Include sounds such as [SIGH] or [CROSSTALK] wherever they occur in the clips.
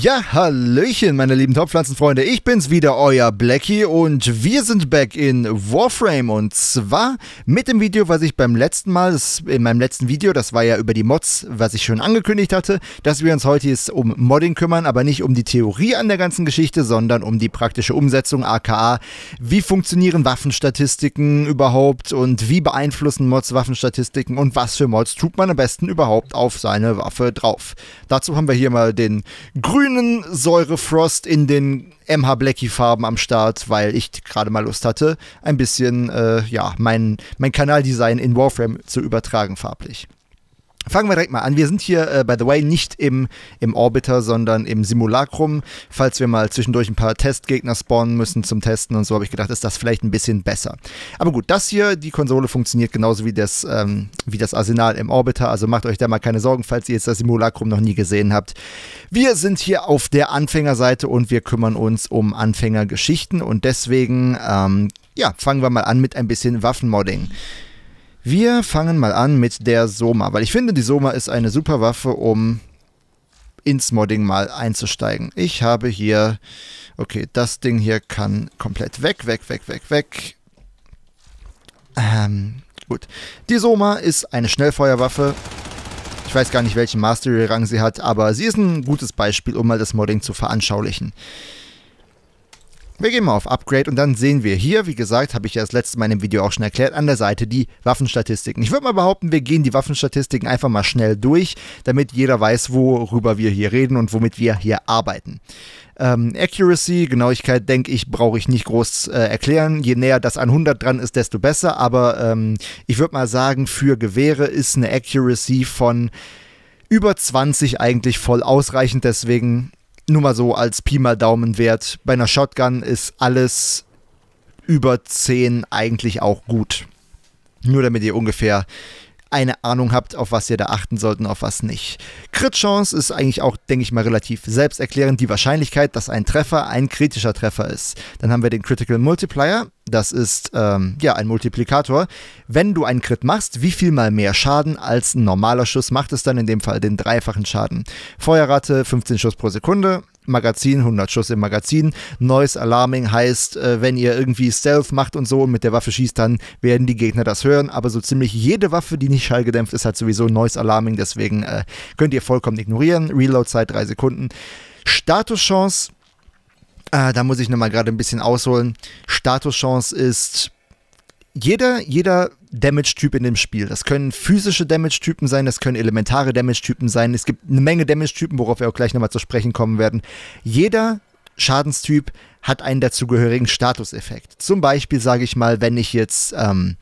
Ja, Hallöchen, meine lieben Top-Pflanzenfreunde. Ich bin's wieder, euer Blackie und wir sind back in Warframe und zwar mit dem Video, was ich beim letzten Mal, in meinem letzten Video, das war ja über die Mods, was ich schon angekündigt hatte, dass wir uns heute jetzt um Modding kümmern, aber nicht um die Theorie an der ganzen Geschichte, sondern um die praktische Umsetzung, aka wie funktionieren Waffenstatistiken überhaupt und wie beeinflussen Mods Waffenstatistiken und was für Mods tut man am besten überhaupt auf seine Waffe drauf. Dazu haben wir hier mal den grünen grünen Säurefrost in den MH Blackie Farben am Start, weil ich gerade mal Lust hatte, ein bisschen äh, ja, mein, mein Kanaldesign in Warframe zu übertragen farblich. Fangen wir direkt mal an. Wir sind hier, äh, by the way, nicht im, im Orbiter, sondern im Simulacrum. Falls wir mal zwischendurch ein paar Testgegner spawnen müssen zum Testen und so, habe ich gedacht, ist das vielleicht ein bisschen besser. Aber gut, das hier, die Konsole funktioniert genauso wie das, ähm, wie das Arsenal im Orbiter. Also macht euch da mal keine Sorgen, falls ihr jetzt das Simulacrum noch nie gesehen habt. Wir sind hier auf der Anfängerseite und wir kümmern uns um Anfängergeschichten. Und deswegen, ähm, ja, fangen wir mal an mit ein bisschen Waffenmodding. Wir fangen mal an mit der Soma, weil ich finde, die Soma ist eine super Waffe, um ins Modding mal einzusteigen. Ich habe hier, okay, das Ding hier kann komplett weg, weg, weg, weg, weg. Ähm, gut. Die Soma ist eine Schnellfeuerwaffe. Ich weiß gar nicht, welchen Mastery-Rang sie hat, aber sie ist ein gutes Beispiel, um mal das Modding zu veranschaulichen. Wir gehen mal auf Upgrade und dann sehen wir hier, wie gesagt, habe ich ja das letzte Mal in dem Video auch schon erklärt, an der Seite die Waffenstatistiken. Ich würde mal behaupten, wir gehen die Waffenstatistiken einfach mal schnell durch, damit jeder weiß, worüber wir hier reden und womit wir hier arbeiten. Ähm, Accuracy, Genauigkeit, denke ich, brauche ich nicht groß äh, erklären. Je näher das an 100 dran ist, desto besser. Aber ähm, ich würde mal sagen, für Gewehre ist eine Accuracy von über 20 eigentlich voll ausreichend. Deswegen nur mal so als Pi mal Daumenwert, bei einer Shotgun ist alles über 10 eigentlich auch gut. Nur damit ihr ungefähr eine Ahnung habt, auf was ihr da achten sollt und auf was nicht. Crit-Chance ist eigentlich auch, denke ich mal, relativ selbsterklärend. Die Wahrscheinlichkeit, dass ein Treffer ein kritischer Treffer ist. Dann haben wir den Critical Multiplier. Das ist ähm, ja ein Multiplikator. Wenn du einen Crit machst, wie viel mal mehr Schaden als ein normaler Schuss macht es dann in dem Fall den dreifachen Schaden. Feuerrate 15 Schuss pro Sekunde, Magazin, 100 Schuss im Magazin. Noise Alarming heißt, äh, wenn ihr irgendwie Stealth macht und so und mit der Waffe schießt, dann werden die Gegner das hören. Aber so ziemlich jede Waffe, die nicht schallgedämpft ist, hat sowieso Noise Alarming. Deswegen äh, könnt ihr vollkommen ignorieren. Reload-Zeit 3 Sekunden. Statuschance, äh, da muss ich nochmal gerade ein bisschen ausholen. Statuschance ist jeder, jeder Damage-Typ in dem Spiel. Das können physische Damage-Typen sein, das können elementare Damage-Typen sein. Es gibt eine Menge Damage-Typen, worauf wir auch gleich nochmal zu sprechen kommen werden. Jeder Schadenstyp hat einen dazugehörigen Statuseffekt. Zum Beispiel sage ich mal, wenn ich jetzt ähm,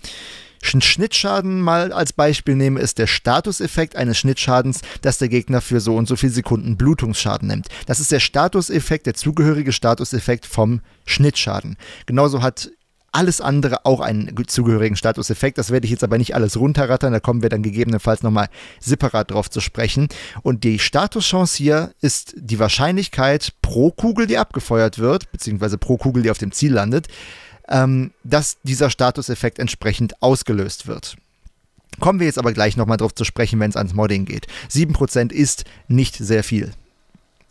Schnittschaden mal als Beispiel nehme, ist der Statuseffekt eines Schnittschadens, dass der Gegner für so und so viele Sekunden Blutungsschaden nimmt. Das ist der Statuseffekt, der zugehörige Statuseffekt vom Schnittschaden. Genauso hat alles andere auch einen zugehörigen Statuseffekt. Das werde ich jetzt aber nicht alles runterrattern. Da kommen wir dann gegebenenfalls nochmal separat drauf zu sprechen. Und die Statuschance hier ist die Wahrscheinlichkeit pro Kugel, die abgefeuert wird, beziehungsweise pro Kugel, die auf dem Ziel landet, ähm, dass dieser Statuseffekt entsprechend ausgelöst wird. Kommen wir jetzt aber gleich nochmal drauf zu sprechen, wenn es ans Modding geht. 7% ist nicht sehr viel.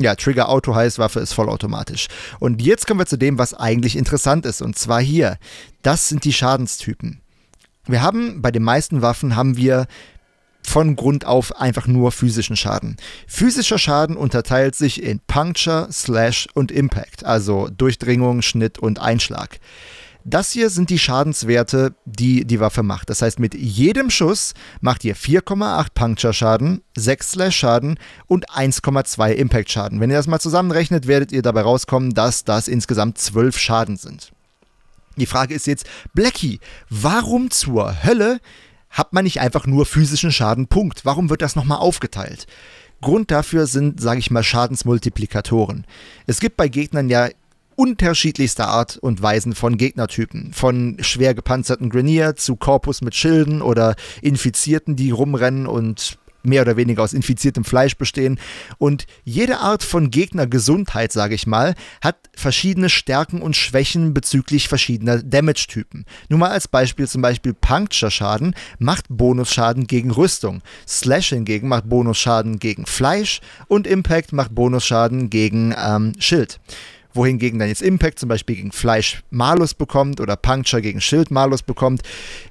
Ja, Trigger Auto heißt, Waffe ist vollautomatisch. Und jetzt kommen wir zu dem, was eigentlich interessant ist. Und zwar hier. Das sind die Schadenstypen. Wir haben bei den meisten Waffen haben wir von Grund auf einfach nur physischen Schaden. Physischer Schaden unterteilt sich in Puncture, Slash und Impact, also Durchdringung, Schnitt und Einschlag. Das hier sind die Schadenswerte, die die Waffe macht. Das heißt, mit jedem Schuss macht ihr 4,8 Puncture-Schaden, 6 Slash-Schaden und 1,2 Impact-Schaden. Wenn ihr das mal zusammenrechnet, werdet ihr dabei rauskommen, dass das insgesamt 12 Schaden sind. Die Frage ist jetzt, Blackie, warum zur Hölle hat man nicht einfach nur physischen Schaden, Punkt? Warum wird das nochmal aufgeteilt? Grund dafür sind, sage ich mal, Schadensmultiplikatoren. Es gibt bei Gegnern ja unterschiedlichster Art und Weisen von Gegnertypen. Von schwer gepanzerten Grenier zu Korpus mit Schilden oder Infizierten, die rumrennen und mehr oder weniger aus infiziertem Fleisch bestehen. Und jede Art von Gegnergesundheit, sage ich mal, hat verschiedene Stärken und Schwächen bezüglich verschiedener Damage-Typen. Nur mal als Beispiel zum Beispiel Puncture-Schaden macht Bonusschaden gegen Rüstung, Slash hingegen macht Bonusschaden gegen Fleisch und Impact macht Bonusschaden gegen ähm, Schild wohingegen dann jetzt Impact zum Beispiel gegen Fleisch Malus bekommt oder Puncture gegen Schild Malus bekommt,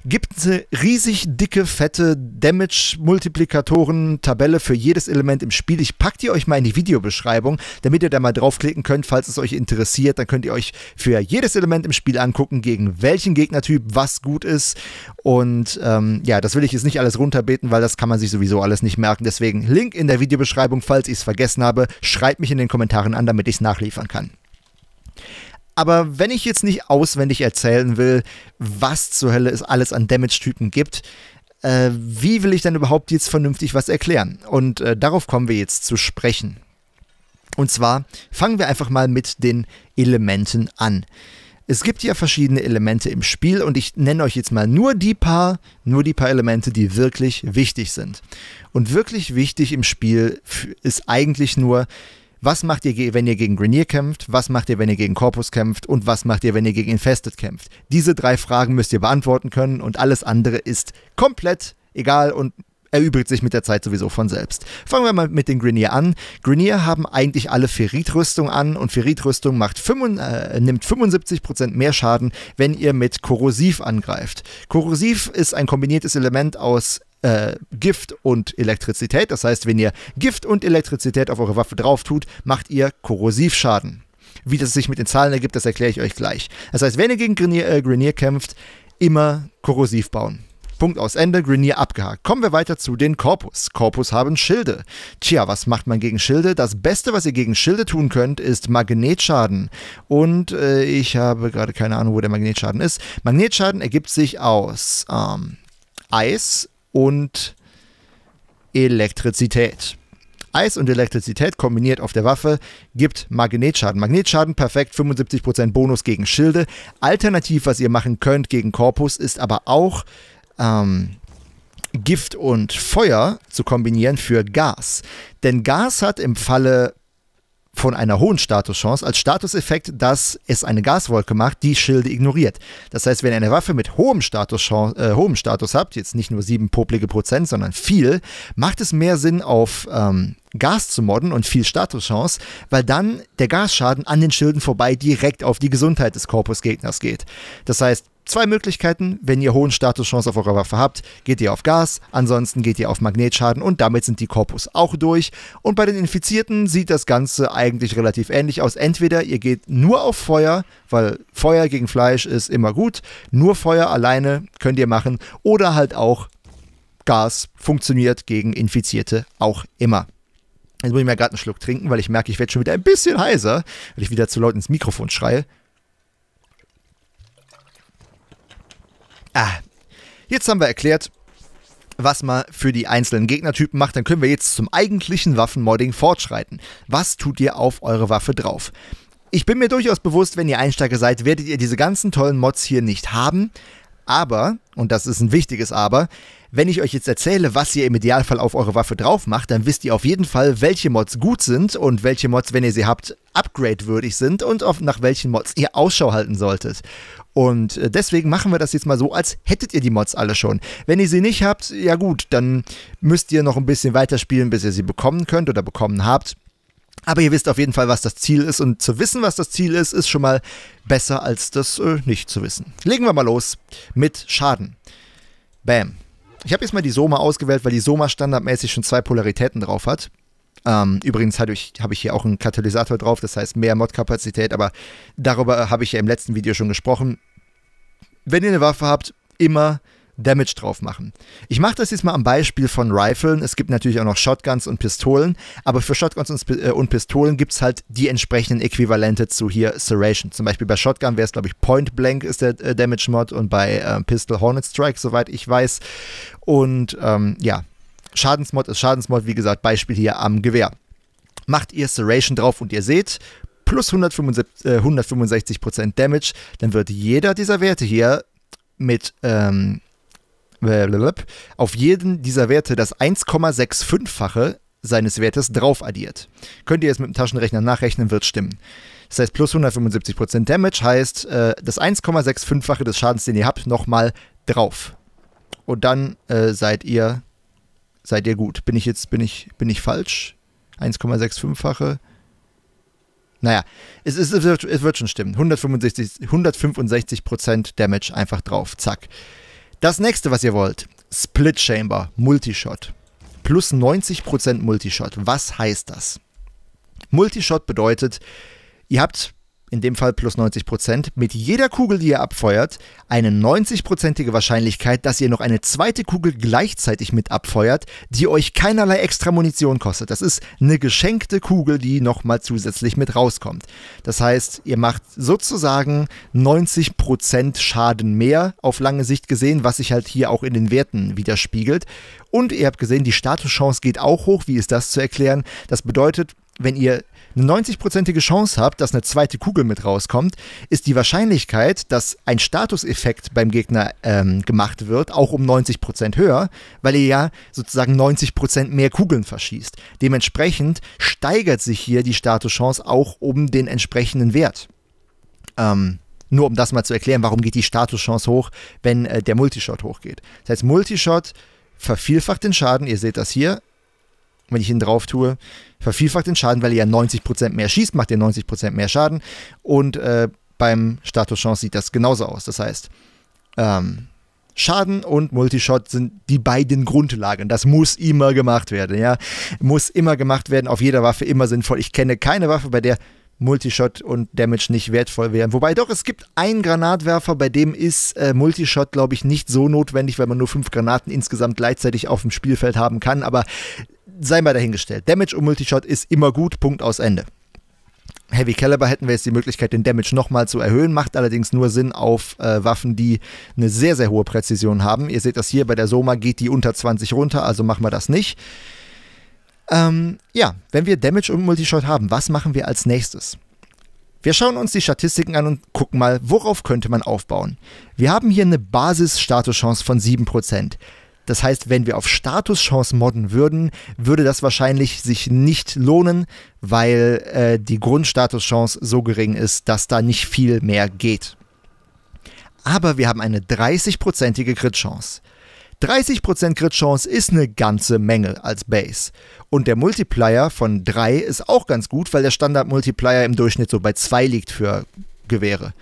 gibt eine riesig dicke, fette Damage-Multiplikatoren-Tabelle für jedes Element im Spiel. Ich pack die euch mal in die Videobeschreibung, damit ihr da mal draufklicken könnt, falls es euch interessiert. Dann könnt ihr euch für jedes Element im Spiel angucken, gegen welchen Gegnertyp was gut ist. Und ähm, ja, das will ich jetzt nicht alles runterbeten, weil das kann man sich sowieso alles nicht merken. Deswegen Link in der Videobeschreibung, falls ich es vergessen habe. Schreibt mich in den Kommentaren an, damit ich es nachliefern kann. Aber wenn ich jetzt nicht auswendig erzählen will, was zur Hölle es alles an Damage-Typen gibt, äh, wie will ich dann überhaupt jetzt vernünftig was erklären? Und äh, darauf kommen wir jetzt zu sprechen. Und zwar fangen wir einfach mal mit den Elementen an. Es gibt ja verschiedene Elemente im Spiel und ich nenne euch jetzt mal nur die paar, nur die paar Elemente, die wirklich wichtig sind. Und wirklich wichtig im Spiel ist eigentlich nur, was macht ihr, wenn ihr gegen Grenier kämpft? Was macht ihr, wenn ihr gegen Corpus kämpft? Und was macht ihr, wenn ihr gegen Infested kämpft? Diese drei Fragen müsst ihr beantworten können und alles andere ist komplett egal und erübrigt sich mit der Zeit sowieso von selbst. Fangen wir mal mit den Grenier an. Grenier haben eigentlich alle Ferritrüstung an und Ferritrüstung macht 5, äh, nimmt 75% mehr Schaden, wenn ihr mit Korrosiv angreift. Korrosiv ist ein kombiniertes Element aus äh, Gift und Elektrizität. Das heißt, wenn ihr Gift und Elektrizität auf eure Waffe drauf tut, macht ihr Korrosivschaden. Wie das sich mit den Zahlen ergibt, das erkläre ich euch gleich. Das heißt, wenn ihr gegen Grenier, äh, Grenier kämpft, immer korrosiv bauen. Punkt aus Ende, Grenier abgehakt. Kommen wir weiter zu den Korpus. Korpus haben Schilde. Tja, was macht man gegen Schilde? Das Beste, was ihr gegen Schilde tun könnt, ist Magnetschaden. Und äh, ich habe gerade keine Ahnung, wo der Magnetschaden ist. Magnetschaden ergibt sich aus ähm, Eis, und Elektrizität. Eis und Elektrizität kombiniert auf der Waffe gibt Magnetschaden. Magnetschaden perfekt, 75% Bonus gegen Schilde. Alternativ, was ihr machen könnt gegen Korpus, ist aber auch ähm, Gift und Feuer zu kombinieren für Gas. Denn Gas hat im Falle von einer hohen Statuschance als Statuseffekt, dass es eine Gaswolke macht, die Schilde ignoriert. Das heißt, wenn ihr eine Waffe mit hohem Status, äh, hohem Status habt, jetzt nicht nur sieben poplige Prozent, sondern viel, macht es mehr Sinn, auf ähm, Gas zu modden und viel Statuschance, weil dann der Gasschaden an den Schilden vorbei direkt auf die Gesundheit des Korpusgegners geht. Das heißt, Zwei Möglichkeiten, wenn ihr hohen Statuschance auf eurer Waffe habt, geht ihr auf Gas, ansonsten geht ihr auf Magnetschaden und damit sind die Korpus auch durch. Und bei den Infizierten sieht das Ganze eigentlich relativ ähnlich aus. Entweder ihr geht nur auf Feuer, weil Feuer gegen Fleisch ist immer gut, nur Feuer alleine könnt ihr machen oder halt auch Gas funktioniert gegen Infizierte auch immer. Jetzt muss ich mir gerade einen Schluck trinken, weil ich merke, ich werde schon wieder ein bisschen heiser, weil ich wieder zu laut ins Mikrofon schreie. Ah. Jetzt haben wir erklärt, was man für die einzelnen Gegnertypen macht, dann können wir jetzt zum eigentlichen Waffenmodding fortschreiten. Was tut ihr auf eure Waffe drauf? Ich bin mir durchaus bewusst, wenn ihr Einsteiger seid, werdet ihr diese ganzen tollen Mods hier nicht haben. Aber, und das ist ein wichtiges Aber, wenn ich euch jetzt erzähle, was ihr im Idealfall auf eure Waffe drauf macht, dann wisst ihr auf jeden Fall, welche Mods gut sind und welche Mods, wenn ihr sie habt, upgrade-würdig sind und auf, nach welchen Mods ihr Ausschau halten solltet. Und äh, deswegen machen wir das jetzt mal so, als hättet ihr die Mods alle schon. Wenn ihr sie nicht habt, ja gut, dann müsst ihr noch ein bisschen weiterspielen, bis ihr sie bekommen könnt oder bekommen habt. Aber ihr wisst auf jeden Fall, was das Ziel ist. Und zu wissen, was das Ziel ist, ist schon mal besser, als das äh, nicht zu wissen. Legen wir mal los mit Schaden. Bam. Ich habe jetzt mal die Soma ausgewählt, weil die Soma standardmäßig schon zwei Polaritäten drauf hat. Ähm, übrigens habe ich, hab ich hier auch einen Katalysator drauf, das heißt mehr Modkapazität, aber darüber habe ich ja im letzten Video schon gesprochen wenn ihr eine Waffe habt, immer Damage drauf machen. Ich mache das jetzt mal am Beispiel von Rifeln. Es gibt natürlich auch noch Shotguns und Pistolen, aber für Shotguns und äh, Pistolen gibt es halt die entsprechenden Äquivalente zu hier Serration. Zum Beispiel bei Shotgun wäre es, glaube ich, Point Blank ist der äh, Damage Mod und bei äh, Pistol Hornet Strike, soweit ich weiß. Und ähm, ja, Schadensmod ist Schadensmod, wie gesagt, Beispiel hier am Gewehr macht ihr Serration drauf und ihr seht, plus 165% äh, Damage, dann wird jeder dieser Werte hier mit ähm, auf jeden dieser Werte das 1,65-fache seines Wertes drauf addiert. Könnt ihr jetzt mit dem Taschenrechner nachrechnen, wird stimmen. Das heißt, plus 175% Damage heißt äh, das 1,65-fache des Schadens, den ihr habt, nochmal drauf. Und dann äh, seid ihr seid ihr gut. Bin ich jetzt, bin ich, bin ich falsch? 1,65-fache. Naja, es, ist, es, wird, es wird schon stimmen. 165, Prozent Damage einfach drauf. Zack. Das nächste, was ihr wollt. Split Chamber, Multishot. Plus 90% Prozent Multishot. Was heißt das? Multishot bedeutet, ihr habt in dem Fall plus 90 Prozent, mit jeder Kugel, die ihr abfeuert, eine 90-prozentige Wahrscheinlichkeit, dass ihr noch eine zweite Kugel gleichzeitig mit abfeuert, die euch keinerlei extra Munition kostet. Das ist eine geschenkte Kugel, die nochmal zusätzlich mit rauskommt. Das heißt, ihr macht sozusagen 90 Prozent Schaden mehr auf lange Sicht gesehen, was sich halt hier auch in den Werten widerspiegelt. Und ihr habt gesehen, die Statuschance geht auch hoch. Wie ist das zu erklären? Das bedeutet, wenn ihr eine 90 Chance habt, dass eine zweite Kugel mit rauskommt, ist die Wahrscheinlichkeit, dass ein Statuseffekt beim Gegner ähm, gemacht wird, auch um 90 höher, weil ihr ja sozusagen 90 mehr Kugeln verschießt. Dementsprechend steigert sich hier die Statuschance auch um den entsprechenden Wert. Ähm, nur um das mal zu erklären, warum geht die Statuschance hoch, wenn äh, der Multishot hochgeht. Das heißt, Multishot vervielfacht den Schaden, ihr seht das hier, wenn ich ihn drauf tue, vervielfacht den Schaden, weil er ja 90% mehr schießt, macht er 90% mehr Schaden. Und äh, beim Status Chance sieht das genauso aus. Das heißt, ähm, Schaden und Multishot sind die beiden Grundlagen. Das muss immer gemacht werden, ja. Muss immer gemacht werden, auf jeder Waffe immer sinnvoll. Ich kenne keine Waffe, bei der Multishot und Damage nicht wertvoll wären. Wobei doch, es gibt einen Granatwerfer, bei dem ist äh, Multishot, glaube ich, nicht so notwendig, weil man nur fünf Granaten insgesamt gleichzeitig auf dem Spielfeld haben kann. Aber sei mal dahingestellt. Damage und Multishot ist immer gut, Punkt aus Ende. Heavy Caliber hätten wir jetzt die Möglichkeit, den Damage nochmal zu erhöhen, macht allerdings nur Sinn auf äh, Waffen, die eine sehr, sehr hohe Präzision haben. Ihr seht das hier, bei der Soma geht die unter 20 runter, also machen wir das nicht. Ähm, ja, wenn wir Damage und Multishot haben, was machen wir als nächstes? Wir schauen uns die Statistiken an und gucken mal, worauf könnte man aufbauen. Wir haben hier eine basis Basisstatuschance von 7%. Das heißt, wenn wir auf Statuschancen modden würden, würde das wahrscheinlich sich nicht lohnen, weil äh, die Grundstatuschance so gering ist, dass da nicht viel mehr geht. Aber wir haben eine 30-prozentige Crit-Chance. 30% Crit-Chance ist eine ganze Menge als Base. Und der Multiplier von 3 ist auch ganz gut, weil der Standard-Multiplier im Durchschnitt so bei 2 liegt für Gewehre.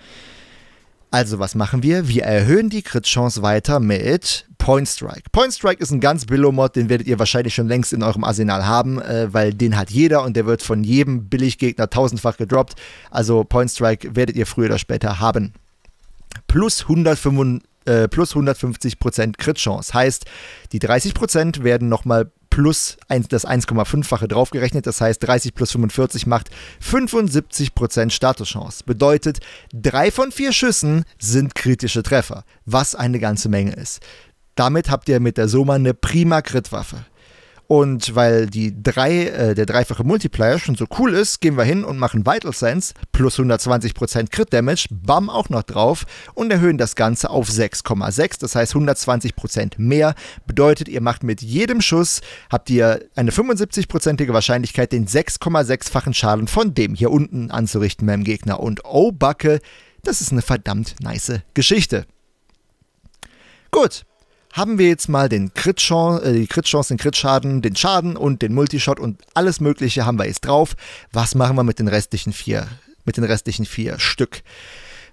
Also was machen wir? Wir erhöhen die Crit-Chance weiter mit Point Strike. Point Strike ist ein ganz Billo-Mod, den werdet ihr wahrscheinlich schon längst in eurem Arsenal haben, äh, weil den hat jeder und der wird von jedem Billiggegner tausendfach gedroppt. Also Point Strike werdet ihr früher oder später haben. Plus 155 äh, plus 150% Crit-Chance. Heißt, die 30% werden nochmal plus das 1,5-fache draufgerechnet. Das heißt, 30 plus 45 macht 75% Statuschance. Bedeutet, drei von vier Schüssen sind kritische Treffer, was eine ganze Menge ist. Damit habt ihr mit der Soma eine prima Crit-Waffe. Und weil die drei, äh, der dreifache Multiplier schon so cool ist, gehen wir hin und machen Vital Sense plus 120% Crit Damage, BAM auch noch drauf und erhöhen das Ganze auf 6,6, das heißt 120% mehr. Bedeutet, ihr macht mit jedem Schuss, habt ihr eine 75%ige Wahrscheinlichkeit, den 6,6-fachen Schaden von dem hier unten anzurichten beim Gegner. Und oh Backe, das ist eine verdammt nice Geschichte. Gut, haben wir jetzt mal den Crit -Chance, äh, die Crit-Chance, den Crit-Schaden, den Schaden und den Multishot und alles mögliche haben wir jetzt drauf. Was machen wir mit den restlichen vier, mit den restlichen vier Stück?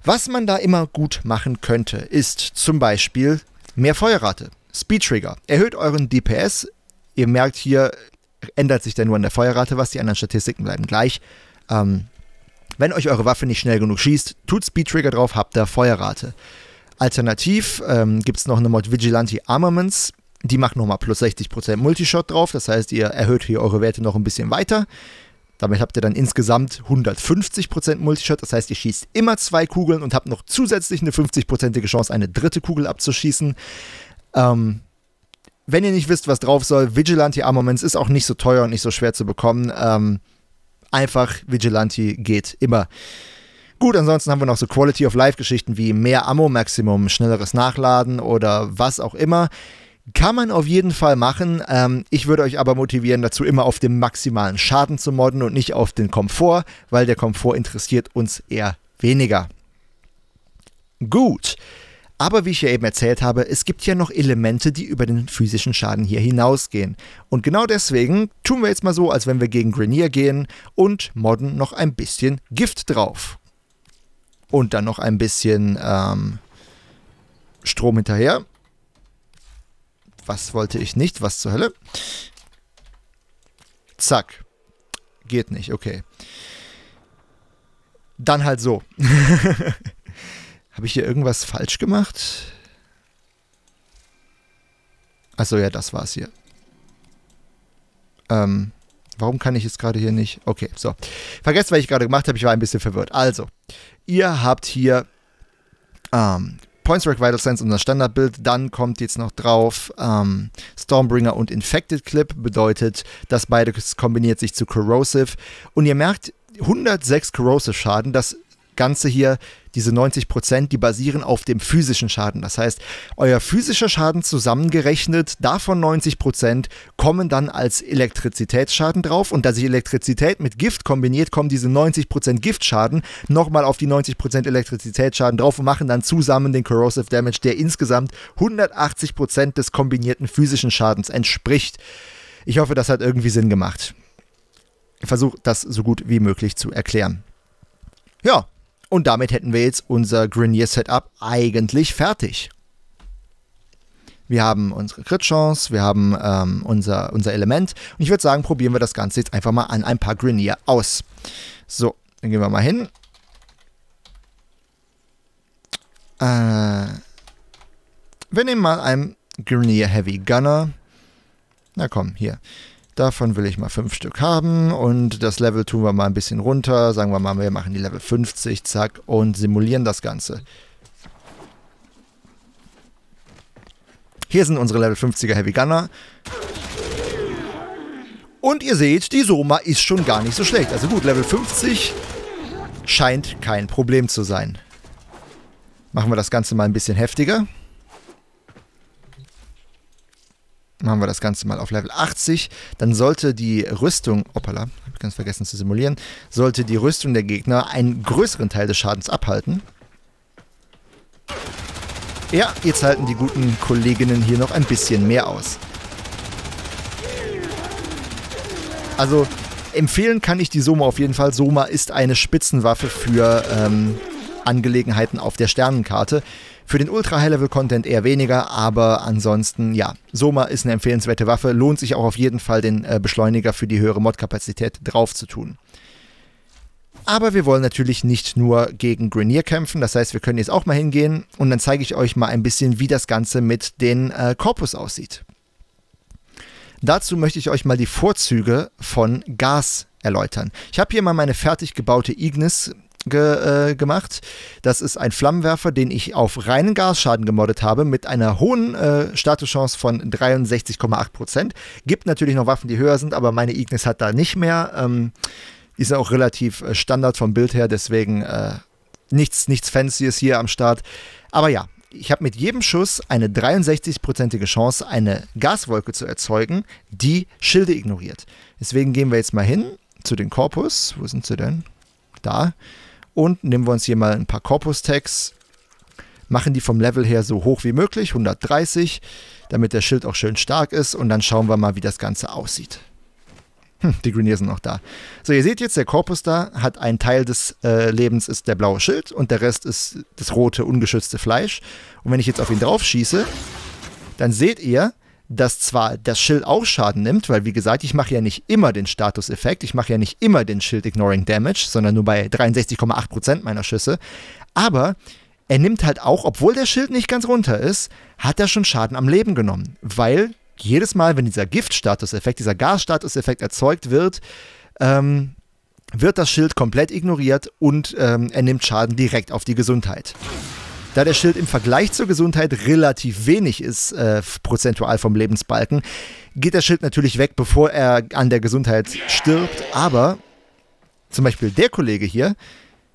Was man da immer gut machen könnte, ist zum Beispiel mehr Feuerrate. Speed Trigger. Erhöht euren DPS. Ihr merkt hier, ändert sich dann nur an der Feuerrate was, die anderen Statistiken bleiben gleich. Ähm, wenn euch eure Waffe nicht schnell genug schießt, tut Speed Trigger drauf, habt ihr Feuerrate. Alternativ ähm, gibt es noch eine Mod Vigilante Armaments. Die macht nochmal plus 60% Multishot drauf. Das heißt, ihr erhöht hier eure Werte noch ein bisschen weiter. Damit habt ihr dann insgesamt 150% Multishot. Das heißt, ihr schießt immer zwei Kugeln und habt noch zusätzlich eine 50%ige Chance, eine dritte Kugel abzuschießen. Ähm, wenn ihr nicht wisst, was drauf soll, Vigilante Armaments ist auch nicht so teuer und nicht so schwer zu bekommen. Ähm, einfach Vigilante geht immer. Gut, ansonsten haben wir noch so Quality of Life-Geschichten wie mehr Ammo-Maximum, schnelleres Nachladen oder was auch immer. Kann man auf jeden Fall machen. Ähm, ich würde euch aber motivieren, dazu immer auf den maximalen Schaden zu modden und nicht auf den Komfort, weil der Komfort interessiert uns eher weniger. Gut. Aber wie ich ja eben erzählt habe, es gibt ja noch Elemente, die über den physischen Schaden hier hinausgehen. Und genau deswegen tun wir jetzt mal so, als wenn wir gegen Grenier gehen und modden noch ein bisschen Gift drauf und dann noch ein bisschen ähm, Strom hinterher. Was wollte ich nicht? Was zur Hölle? Zack. Geht nicht, okay. Dann halt so. [LAUGHS] Habe ich hier irgendwas falsch gemacht? Achso, ja, das war's hier. Ähm, Warum kann ich es gerade hier nicht? Okay, so. Vergesst, was ich gerade gemacht habe. Ich war ein bisschen verwirrt. Also, ihr habt hier ähm, Points Rack Vital Sense, unser Standardbild. Dann kommt jetzt noch drauf ähm, Stormbringer und Infected Clip. Bedeutet, dass beides kombiniert sich zu Corrosive. Und ihr merkt, 106 Corrosive Schaden. Das Ganze hier, diese 90 Prozent, die basieren auf dem physischen Schaden. Das heißt, euer physischer Schaden zusammengerechnet, davon 90 Prozent kommen dann als Elektrizitätsschaden drauf. Und da sich Elektrizität mit Gift kombiniert, kommen diese 90 Prozent Giftschaden nochmal auf die 90 Prozent Elektrizitätsschaden drauf und machen dann zusammen den Corrosive Damage, der insgesamt 180 Prozent des kombinierten physischen Schadens entspricht. Ich hoffe, das hat irgendwie Sinn gemacht. Ich versuche das so gut wie möglich zu erklären. Ja, und damit hätten wir jetzt unser Grenier Setup eigentlich fertig. Wir haben unsere Crit-Chance, wir haben ähm, unser, unser Element. Und ich würde sagen, probieren wir das Ganze jetzt einfach mal an ein paar Grenier aus. So, dann gehen wir mal hin. Äh, wir nehmen mal einen Grenier Heavy Gunner. Na komm, hier. Davon will ich mal fünf Stück haben und das Level tun wir mal ein bisschen runter. Sagen wir mal, wir machen die Level 50, zack, und simulieren das Ganze. Hier sind unsere Level 50er Heavy Gunner. Und ihr seht, die Soma ist schon gar nicht so schlecht. Also gut, Level 50 scheint kein Problem zu sein. Machen wir das Ganze mal ein bisschen heftiger. machen wir das Ganze mal auf Level 80, dann sollte die Rüstung, hoppala, hab ich ganz vergessen zu simulieren, sollte die Rüstung der Gegner einen größeren Teil des Schadens abhalten. Ja, jetzt halten die guten Kolleginnen hier noch ein bisschen mehr aus. Also empfehlen kann ich die Soma auf jeden Fall. Soma ist eine Spitzenwaffe für ähm, Angelegenheiten auf der Sternenkarte. Für den Ultra-High-Level-Content eher weniger, aber ansonsten, ja, Soma ist eine empfehlenswerte Waffe, lohnt sich auch auf jeden Fall den äh, Beschleuniger für die höhere Mod-Kapazität drauf zu tun. Aber wir wollen natürlich nicht nur gegen Grenier kämpfen, das heißt, wir können jetzt auch mal hingehen und dann zeige ich euch mal ein bisschen, wie das Ganze mit den äh, Korpus aussieht. Dazu möchte ich euch mal die Vorzüge von Gas erläutern. Ich habe hier mal meine fertig gebaute Ignis ge, äh, gemacht. Das ist ein Flammenwerfer, den ich auf reinen Gasschaden gemoddet habe, mit einer hohen äh, Statuschance von 63,8%. Gibt natürlich noch Waffen, die höher sind, aber meine Ignis hat da nicht mehr. Ähm, ist auch relativ äh, Standard vom Bild her, deswegen äh, nichts, nichts Fancyes hier am Start. Aber ja, ich habe mit jedem Schuss eine 63%ige Chance, eine Gaswolke zu erzeugen, die Schilde ignoriert. Deswegen gehen wir jetzt mal hin zu den Korpus. Wo sind sie denn? Da. Und nehmen wir uns hier mal ein paar korpus tags machen die vom Level her so hoch wie möglich, 130, damit der Schild auch schön stark ist und dann schauen wir mal, wie das Ganze aussieht. Hm, die Grenier sind noch da. So, ihr seht jetzt, der Korpus da hat einen Teil des äh, Lebens ist der blaue Schild und der Rest ist das rote, ungeschützte Fleisch. Und wenn ich jetzt auf ihn drauf schieße, dann seht ihr, dass zwar das Schild auch Schaden nimmt, weil wie gesagt, ich mache ja nicht immer den Status-Effekt, ich mache ja nicht immer den Schild Ignoring Damage, sondern nur bei 63,8% meiner Schüsse, aber er nimmt halt auch, obwohl der Schild nicht ganz runter ist, hat er schon Schaden am Leben genommen, weil jedes Mal, wenn dieser gift status effekt dieser gas status effekt erzeugt wird, ähm, wird das Schild komplett ignoriert und ähm, er nimmt Schaden direkt auf die Gesundheit. Da der Schild im Vergleich zur Gesundheit relativ wenig ist, äh, prozentual vom Lebensbalken, geht der Schild natürlich weg, bevor er an der Gesundheit stirbt. Aber zum Beispiel der Kollege hier,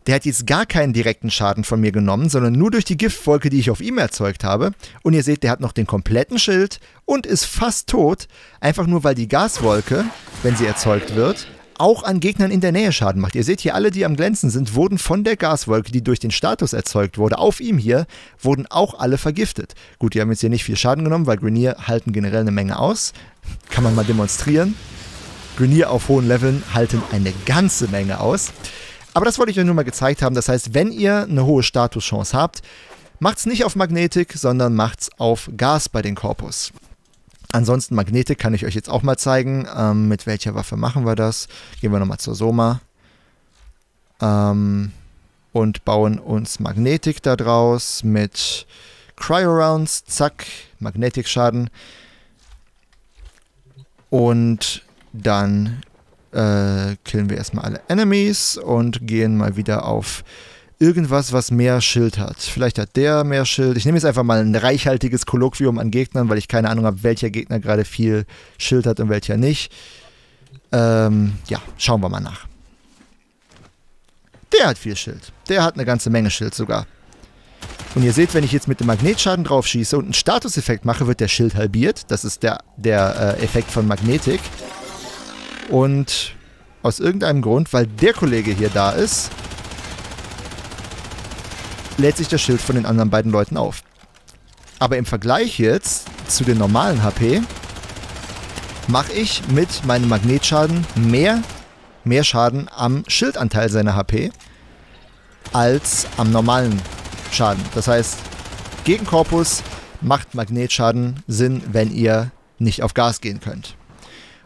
der hat jetzt gar keinen direkten Schaden von mir genommen, sondern nur durch die Giftwolke, die ich auf ihm erzeugt habe. Und ihr seht, der hat noch den kompletten Schild und ist fast tot, einfach nur weil die Gaswolke, wenn sie erzeugt wird, auch an Gegnern in der Nähe Schaden macht. Ihr seht hier, alle, die am Glänzen sind, wurden von der Gaswolke, die durch den Status erzeugt wurde, auf ihm hier, wurden auch alle vergiftet. Gut, die haben jetzt hier nicht viel Schaden genommen, weil Grenier halten generell eine Menge aus. Kann man mal demonstrieren. Grenier auf hohen Leveln halten eine ganze Menge aus. Aber das wollte ich euch nur mal gezeigt haben. Das heißt, wenn ihr eine hohe Statuschance habt, macht's nicht auf Magnetik, sondern macht's auf Gas bei den Korpus. Ansonsten Magnete kann ich euch jetzt auch mal zeigen. Ähm, mit welcher Waffe machen wir das? Gehen wir nochmal zur Soma. Ähm, und bauen uns Magnetik draus mit Cryo-Rounds. Zack, Magnetik-Schaden. Und dann äh, killen wir erstmal alle Enemies und gehen mal wieder auf irgendwas, was mehr Schild hat. Vielleicht hat der mehr Schild. Ich nehme jetzt einfach mal ein reichhaltiges Kolloquium an Gegnern, weil ich keine Ahnung habe, welcher Gegner gerade viel Schild hat und welcher nicht. Ähm, ja, schauen wir mal nach. Der hat viel Schild. Der hat eine ganze Menge Schild sogar. Und ihr seht, wenn ich jetzt mit dem Magnetschaden drauf schieße und einen Statuseffekt mache, wird der Schild halbiert. Das ist der, der äh, Effekt von Magnetik. Und aus irgendeinem Grund, weil der Kollege hier da ist, lädt sich das Schild von den anderen beiden Leuten auf. Aber im Vergleich jetzt zu den normalen HP mache ich mit meinem Magnetschaden mehr, mehr Schaden am Schildanteil seiner HP als am normalen Schaden. Das heißt, gegen Korpus macht Magnetschaden Sinn, wenn ihr nicht auf Gas gehen könnt.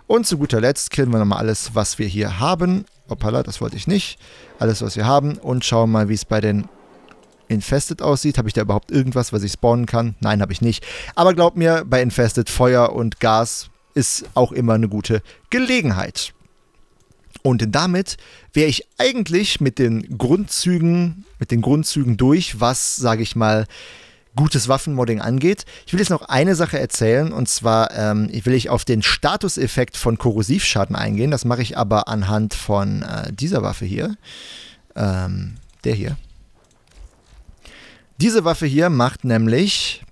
Und zu guter Letzt killen wir nochmal alles, was wir hier haben. Hoppala, das wollte ich nicht. Alles, was wir haben. Und schauen mal, wie es bei den Infested aussieht. Habe ich da überhaupt irgendwas, was ich spawnen kann? Nein, habe ich nicht. Aber glaubt mir, bei Infested Feuer und Gas ist auch immer eine gute Gelegenheit. Und damit wäre ich eigentlich mit den Grundzügen, mit den Grundzügen durch, was, sage ich mal, gutes Waffenmodding angeht. Ich will jetzt noch eine Sache erzählen und zwar ähm, will ich auf den Statuseffekt von Korrosivschaden eingehen. Das mache ich aber anhand von äh, dieser Waffe hier. Ähm, der hier. Diese Waffe hier macht nämlich,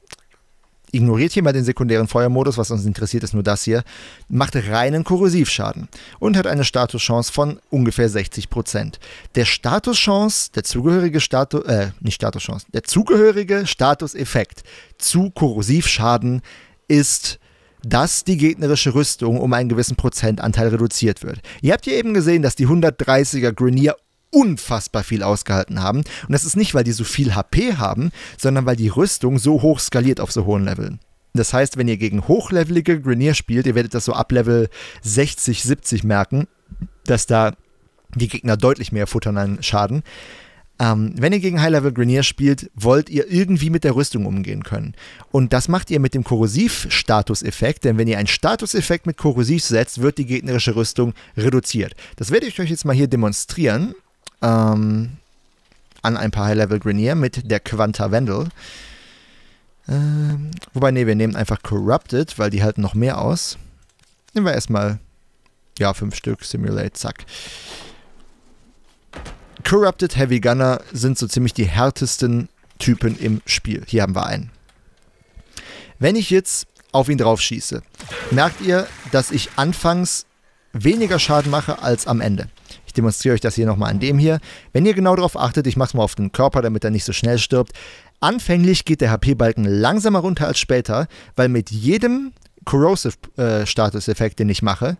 ignoriert hier mal den sekundären Feuermodus, was uns interessiert ist nur das hier, macht reinen Korrosivschaden und hat eine Statuschance von ungefähr 60%. Der Statuschance, der zugehörige Status, äh, nicht Statuschance, der zugehörige Statuseffekt zu Korrosivschaden ist dass die gegnerische Rüstung um einen gewissen Prozentanteil reduziert wird. Ihr habt ja eben gesehen, dass die 130er Grenier unfassbar viel ausgehalten haben. Und das ist nicht, weil die so viel HP haben, sondern weil die Rüstung so hoch skaliert auf so hohen Leveln. Das heißt, wenn ihr gegen hochlevelige Grenier spielt, ihr werdet das so ab Level 60, 70 merken, dass da die Gegner deutlich mehr futtern an Schaden. Ähm, wenn ihr gegen High-Level Grenier spielt, wollt ihr irgendwie mit der Rüstung umgehen können. Und das macht ihr mit dem Korrosiv-Status-Effekt, denn wenn ihr einen Status-Effekt mit Korrosiv setzt, wird die gegnerische Rüstung reduziert. Das werde ich euch jetzt mal hier demonstrieren. Ähm, an ein paar High-Level Grenier mit der Quanta Vandal. Ähm, wobei, nee, wir nehmen einfach Corrupted, weil die halten noch mehr aus. Nehmen wir erstmal, ja, fünf Stück, Simulate, zack. Corrupted Heavy Gunner sind so ziemlich die härtesten Typen im Spiel. Hier haben wir einen. Wenn ich jetzt auf ihn drauf schieße, merkt ihr, dass ich anfangs weniger Schaden mache als am Ende. Ich demonstriere euch das hier nochmal an dem hier. Wenn ihr genau darauf achtet, ich mache es mal auf den Körper, damit er nicht so schnell stirbt. Anfänglich geht der HP-Balken langsamer runter als später, weil mit jedem Corrosive-Status-Effekt, äh, den ich mache,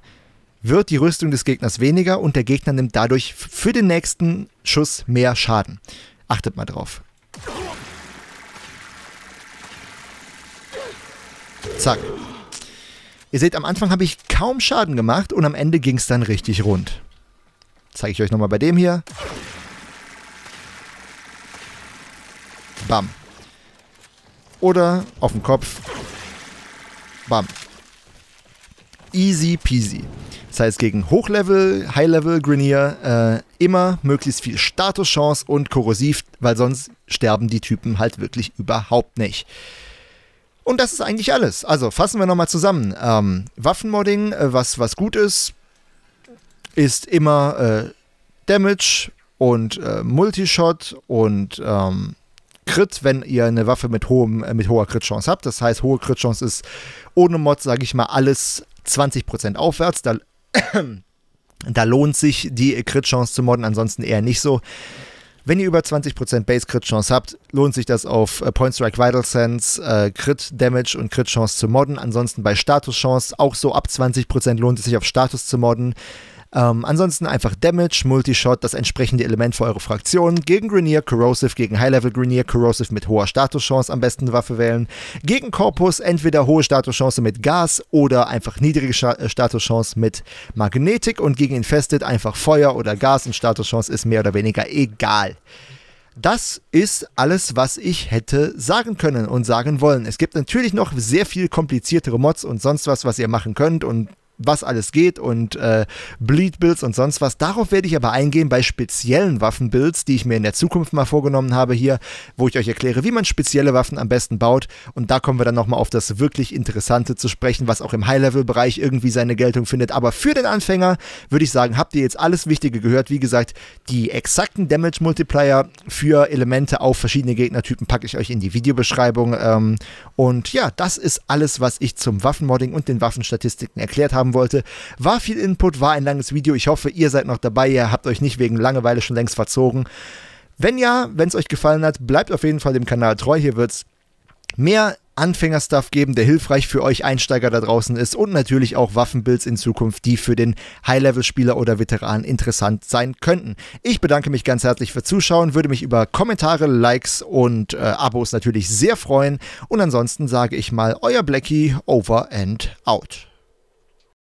wird die Rüstung des Gegners weniger und der Gegner nimmt dadurch für den nächsten Schuss mehr Schaden. Achtet mal drauf. Zack. Ihr seht, am Anfang habe ich kaum Schaden gemacht und am Ende ging es dann richtig rund. Zeige ich euch nochmal bei dem hier. Bam. Oder auf dem Kopf. Bam. Easy peasy. Das heißt, gegen Hochlevel, Highlevel Grenier äh, immer möglichst viel Statuschance und korrosiv, weil sonst sterben die Typen halt wirklich überhaupt nicht. Und das ist eigentlich alles. Also fassen wir nochmal zusammen. Ähm, Waffenmodding, äh, was, was gut ist, ist immer äh, Damage und äh, Multishot und ähm, Crit, wenn ihr eine Waffe mit, hohem, äh, mit hoher Crit-Chance habt. Das heißt, hohe Crit-Chance ist ohne Mod, sage ich mal, alles 20% aufwärts. Da, [CLEARS THROAT] da lohnt sich die Crit-Chance zu modden, ansonsten eher nicht so. Wenn ihr über 20% Base Crit Chance habt, lohnt sich das auf äh, Point Strike Vital Sense, äh, Crit Damage und Crit Chance zu modden. Ansonsten bei Status Chance auch so ab 20% lohnt es sich auf Status zu modden. Ähm, ansonsten einfach Damage, Multishot, das entsprechende Element für eure Fraktion. Gegen Grenier Corrosive, gegen High-Level Grenier Corrosive mit hoher Statuschance am besten Waffe wählen. Gegen Corpus entweder hohe Statuschance mit Gas oder einfach niedrige äh, Statuschance mit Magnetik und gegen Infested einfach Feuer oder Gas und Statuschance ist mehr oder weniger egal. Das ist alles, was ich hätte sagen können und sagen wollen. Es gibt natürlich noch sehr viel kompliziertere Mods und sonst was, was ihr machen könnt und was alles geht und äh, Bleed-Builds und sonst was. Darauf werde ich aber eingehen bei speziellen Waffen-Builds, die ich mir in der Zukunft mal vorgenommen habe hier, wo ich euch erkläre, wie man spezielle Waffen am besten baut. Und da kommen wir dann nochmal auf das wirklich Interessante zu sprechen, was auch im High-Level-Bereich irgendwie seine Geltung findet. Aber für den Anfänger würde ich sagen, habt ihr jetzt alles Wichtige gehört. Wie gesagt, die exakten Damage-Multiplier für Elemente auf verschiedene Gegnertypen packe ich euch in die Videobeschreibung. Ähm, und ja, das ist alles, was ich zum Waffenmodding und den Waffenstatistiken erklärt habe haben wollte. War viel Input, war ein langes Video. Ich hoffe, ihr seid noch dabei. Ihr habt euch nicht wegen Langeweile schon längst verzogen. Wenn ja, wenn es euch gefallen hat, bleibt auf jeden Fall dem Kanal treu. Hier wird es mehr Anfängerstuff geben, der hilfreich für euch Einsteiger da draußen ist und natürlich auch Waffenbuilds in Zukunft, die für den High-Level-Spieler oder Veteran interessant sein könnten. Ich bedanke mich ganz herzlich für Zuschauen, würde mich über Kommentare, Likes und äh, Abos natürlich sehr freuen und ansonsten sage ich mal euer Blackie over and out.